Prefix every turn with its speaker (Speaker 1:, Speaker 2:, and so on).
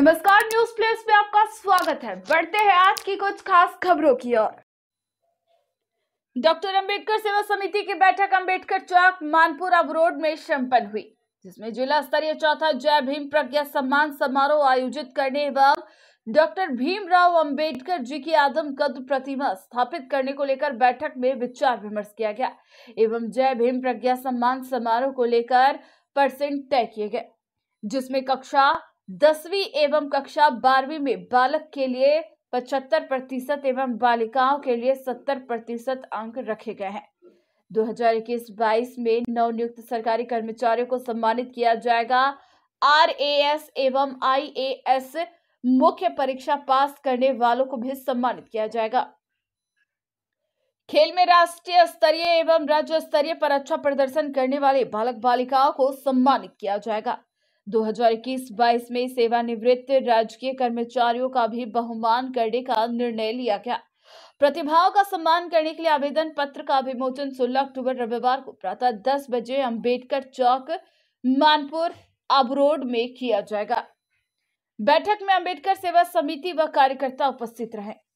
Speaker 1: नमस्कार news place में आपका स्वागत है बढ़ते हैं आज की कुछ खास खबरों की ओर डॉक्टर अंबेडकर सेवा समिति की बैठक अंबेडकर चौक मानपुरा रोड में संपन्न हुई जिसमें जिला स्तरीय चौथा जय भीम प्रज्ञा सम्मान समारोह आयोजित करने व डॉक्टर भीमराव अंबेडकर जी की आदम कद प्रतिमा स्थापित करने को लेकर बैठक में विचार विमर्श किया गया एवं जय भीम प्रज्ञा सम्मान समारोह को लेकर परसेंट तय किए गए जिसमें कक्षा दसवीं एवं कक्षा बारहवीं में बालक के लिए पचहत्तर प्रतिशत एवं बालिकाओं के लिए सत्तर प्रतिशत अंक रखे गए हैं 2021-22 में नवनियुक्त सरकारी कर्मचारियों को सम्मानित किया जाएगा आर एवं आई मुख्य परीक्षा पास करने वालों को भी सम्मानित किया जाएगा खेल में राष्ट्रीय स्तरीय एवं राज्य स्तरीय पर अच्छा प्रदर्शन करने वाले बालक बालिकाओं को सम्मानित किया जाएगा 2021-22 में सेवानिवृत्त राजकीय कर्मचारियों का भी बहुमान करने का निर्णय लिया गया प्रतिभाओं का सम्मान करने के लिए आवेदन पत्र का विमोचन 16 अक्टूबर रविवार को प्रातः 10 बजे अंबेडकर चौक मानपुर अब रोड में किया जाएगा बैठक में अंबेडकर सेवा समिति व कार्यकर्ता उपस्थित रहे